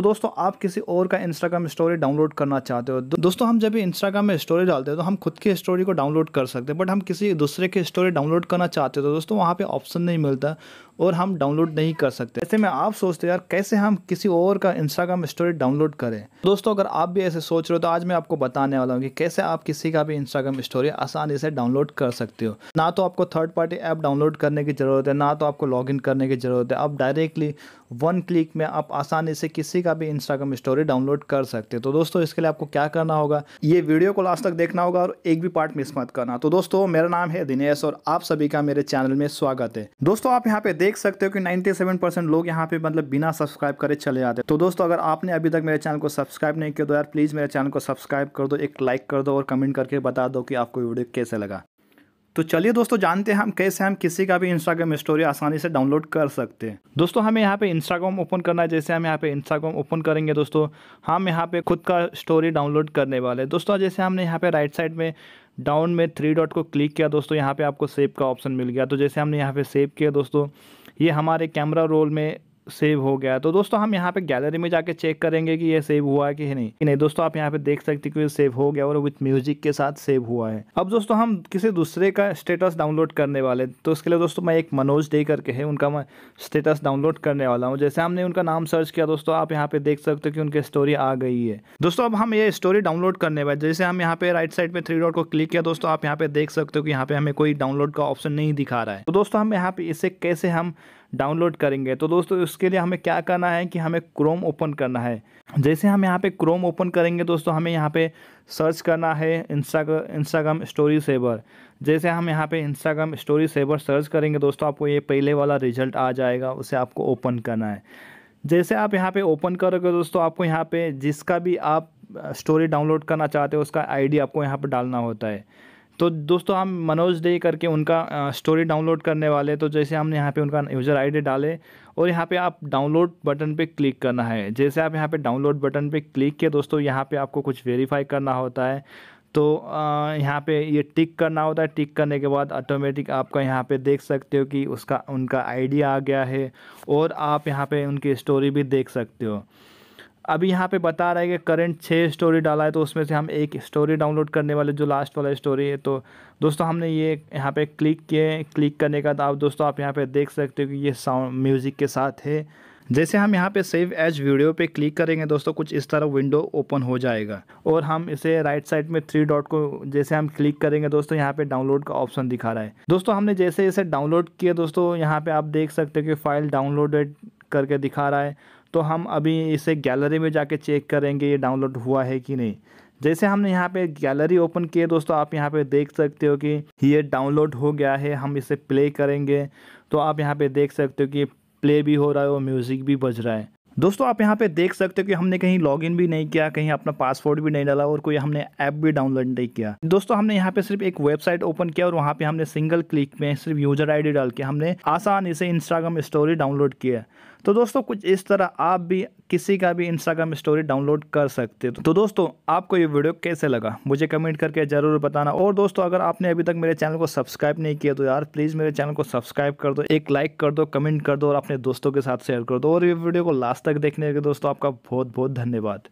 तो दोस्तों आप किसी और का इंस्टाग्राम स्टोरी डाउनलोड करना चाहते हो दो, दोस्तों हम जब भी इंस्टाग्राम में स्टोरी डालते हैं तो हम खुद की स्टोरी को डाउनलोड कर सकते हैं बट हम किसी दूसरे की स्टोरी डाउनलोड करना चाहते हो तो दोस्तों वहाँ पर ऑप्शन नहीं मिलता और हम डाउनलोड नहीं कर सकते ऐसे में आप सोचते यार कैसे हम किसी और का इंस्टाग्राम स्टोरी डाउनलोड करें दोस्तों अगर आप भी ऐसे सोच रहे हो तो आज मैं आपको बताने वाला हूँ कि कैसे आप किसी का भी इंस्टाग्राम स्टोरी आसानी से डाउनलोड कर सकते हो ना तो आपको थर्ड पार्टी ऐप डाउनलोड करने की ज़रूरत है ना तो आपको लॉगिन करने की ज़रूरत है आप डायरेक्टली वन क्लिक में आप आसानी से किसी का भी इंस्टाग्राम स्टोरी डाउनलोड कर सकते हो तो दोस्तों इसके लिए आपको क्या करना होगा ये वीडियो को लास्ट तक देखना होगा और एक भी पार्ट मिस मत करना तो दोस्तों मेरा नाम है दिनेश और आप सभी का मेरे चैनल में स्वागत है दोस्तों आप यहाँ पे देख देख सकते हो कि 97 परसेंट लोग यहाँ पे मतलब बिना सब्सक्राइब करे चले जाते तो दोस्तों अगर आपने अभी तक मेरे चैनल को सब्सक्राइब नहीं किया तो यार प्लीज़ मेरे चैनल को सब्सक्राइब कर दो एक लाइक कर दो और कमेंट करके बता दो कि आपको वीडियो कैसे लगा तो चलिए दोस्तों जानते हैं हम कैसे हम किसी का भी इंस्टाग्राम स्टोरी आसानी से डाउनलोड कर सकते हैं दोस्तों हमें यहाँ पे इंस्टाग्राम ओपन करना है जैसे हम यहाँ पे इंस्टाग्राम ओपन करेंगे दोस्तों हम यहाँ पे खुद का स्टोरी डाउनलोड करने वाले हैं दोस्तों जैसे हमने यहाँ पे राइट साइड में डाउन में थ्री डॉट को क्लिक किया दोस्तों यहाँ पर आपको सेव का ऑप्शन मिल गया तो जैसे हमने यहाँ पर सेव किया दोस्तों ये हमारे कैमरा रोल में सेव हो गया तो दोस्तों हम यहाँ पे गैलरी में जाके चेक करेंगे कि ये सेव हुआ है कि नहीं नहीं दोस्तों आप यहाँ पे देख सकते कि ये सेव हो गया और विथ म्यूजिक के साथ सेव हुआ है अब दोस्तों हम किसी दूसरे का स्टेटस डाउनलोड करने वाले तो उसके लिए दोस्तों मैं एक मनोज डे करके है उनका मैं स्टेटस डाउनलोड करने वाला हूँ जैसे हमने उनका नाम सर्च किया दोस्तों आप यहाँ पे देख सकते हो कि उनकी स्टोरी आ गई है दोस्तों अब हम ये स्टोरी डाउनलोड करने वाले जैसे हम यहाँ पे राइट साइड में थ्री डॉट को क्लिक किया दोस्तों आप यहाँ पे देख सकते हो कि यहाँ पे हमें कोई डाउनलोड का ऑप्शन नहीं दिखा रहा है तो दोस्तों हम यहाँ पे इसे कैसे हम डाउनलोड करेंगे तो दोस्तों उसके लिए हमें क्या करना है कि हमें क्रोम ओपन करना है जैसे हम यहाँ पे क्रोम ओपन करेंगे दोस्तों हमें यहाँ पे सर्च करना है इंस्टाग्राम इंस्टाग्राम स्टोरी सेवर जैसे हम यहाँ पे इंस्टाग्राम स्टोरी सेवर सर्च करेंगे दोस्तों आपको ये पहले वाला रिजल्ट आ जाएगा उसे आपको ओपन करना है जैसे आप यहाँ पे ओपन करोगे दोस्तों आपको यहाँ पे जिसका भी आप स्टोरी डाउनलोड करना चाहते हो उसका आईडी आपको यहाँ पे डालना होता है तो दोस्तों हम मनोज डे करके उनका स्टोरी डाउनलोड करने वाले तो जैसे हमने यहाँ पे उनका यूज़र आईडी डाले और यहाँ पे आप डाउनलोड बटन पे क्लिक करना है जैसे आप यहाँ पे डाउनलोड बटन पे क्लिक किए दोस्तों यहाँ पे आपको कुछ वेरीफाई करना होता है तो यहाँ पे ये टिक करना होता है टिक करने के बाद ऑटोमेटिक आपका यहाँ पे देख सकते हो कि उसका उनका आईडी आ गया है और आप यहाँ पे उनकी स्टोरी भी देख सकते हो अभी यहाँ पे बता रहा है कि करंट छः स्टोरी डाला है तो उसमें से हम एक स्टोरी डाउनलोड करने वाले जो लास्ट वाला स्टोरी है तो दोस्तों हमने ये यहाँ पे क्लिक किए क्लिक करने का तो आप दोस्तों आप यहाँ पे देख सकते हो कि ये साउंड म्यूज़िक के साथ है जैसे हम यहाँ पे सेव एज वीडियो पे क्लिक करेंगे दोस्तों कुछ इस तरह विंडो ओपन हो जाएगा और हम इसे राइट साइड में थ्री डॉट को जैसे हम क्लिक करेंगे दोस्तों यहाँ पे डाउनलोड का ऑप्शन दिखा रहा है दोस्तों हमने जैसे इसे डाउनलोड किया दोस्तों यहाँ पे आप देख सकते हो कि फाइल डाउनलोडेड करके दिखा रहा है तो हम अभी इसे गैलरी में जाके चेक करेंगे ये डाउनलोड हुआ है कि नहीं जैसे हमने यहाँ पे गैलरी ओपन किए दोस्तों आप यहाँ पे देख सकते हो कि ये डाउनलोड हो गया है हम इसे प्ले करेंगे तो आप यहाँ पे देख सकते हो कि प्ले भी हो रहा है और म्यूज़िक भी बज रहा है दोस्तों आप यहाँ पे देख सकते हो कि हमने कहीं लॉगिन भी नहीं किया कहीं अपना पासवर्ड भी नहीं डाला और कोई हमने ऐप भी डाउनलोड नहीं किया दोस्तों हमने यहाँ पे सिर्फ एक वेबसाइट ओपन किया और वहाँ पे हमने सिंगल क्लिक में सिर्फ यूजर आईडी डाल के हमने आसान इसे इंस्टाग्राम स्टोरी डाउनलोड किया तो दोस्तों कुछ इस तरह आप भी किसी का भी इंस्टाग्राम स्टोरी डाउनलोड कर सकते हो तो दोस्तों आपको ये वीडियो कैसे लगा मुझे कमेंट करके ज़रूर बताना और दोस्तों अगर आपने अभी तक मेरे चैनल को सब्सक्राइब नहीं किया तो यार प्लीज़ मेरे चैनल को सब्सक्राइब कर दो एक लाइक कर दो कमेंट कर दो और अपने दोस्तों के साथ शेयर कर दो और ये वीडियो को लास्ट तक देखने के दोस्तों आपका बहुत बहुत धन्यवाद